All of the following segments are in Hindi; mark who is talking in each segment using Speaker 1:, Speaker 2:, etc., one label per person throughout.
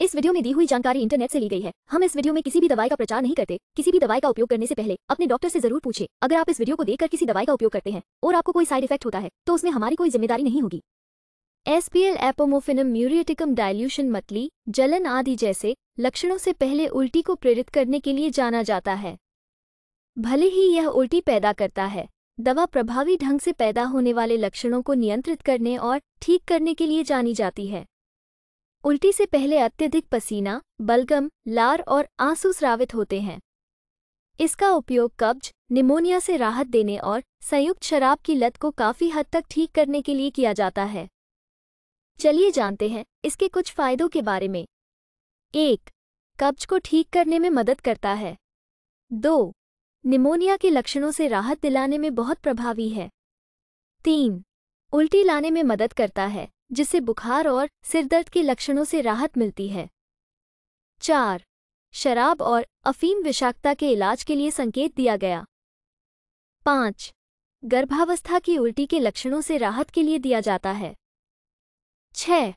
Speaker 1: इस वीडियो में दी हुई जानकारी इंटरनेट से ली गई है हम इस वीडियो में किसी भी दवाई का प्रचार नहीं करते किसी भी दवाई का उपयोग करने से पहले अपने डॉक्टर से जरूर पूछे अगर आप इस वीडियो को देखकर किसी दवाई का उपयोग करते हैं और आपको कोई साइड इफेक्ट होता है तो उसमें हमारी कोई जिम्मेदारी नहीं होगी एसपीएल एपोमोफिनम म्यूरियटिकम डायल्यूशन मतली जलन आदि जैसे लक्षणों से पहले उल्टी को प्रेरित करने के लिए जाना जाता है भले ही यह उल्टी पैदा करता है दवा प्रभावी ढंग से पैदा होने वाले लक्षणों को नियंत्रित करने और ठीक करने के लिए जानी जाती है उल्टी से पहले अत्यधिक पसीना बलगम लार और आंसू स्रावित होते हैं इसका उपयोग कब्ज निमोनिया से राहत देने और संयुक्त शराब की लत को काफ़ी हद तक ठीक करने के लिए किया जाता है चलिए जानते हैं इसके कुछ फ़ायदों के बारे में एक कब्ज को ठीक करने में मदद करता है दो निमोनिया के लक्षणों से राहत दिलाने में बहुत प्रभावी है तीन उल्टी लाने में मदद करता है जिससे बुखार और सिरदर्द के लक्षणों से राहत मिलती है चार शराब और अफीम विषाक्तता के इलाज के लिए संकेत दिया गया पांच गर्भावस्था की उल्टी के लक्षणों से राहत के लिए दिया जाता है छह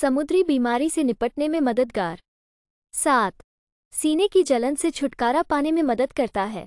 Speaker 1: समुद्री बीमारी से निपटने में मददगार सात सीने की जलन से छुटकारा पाने में मदद करता है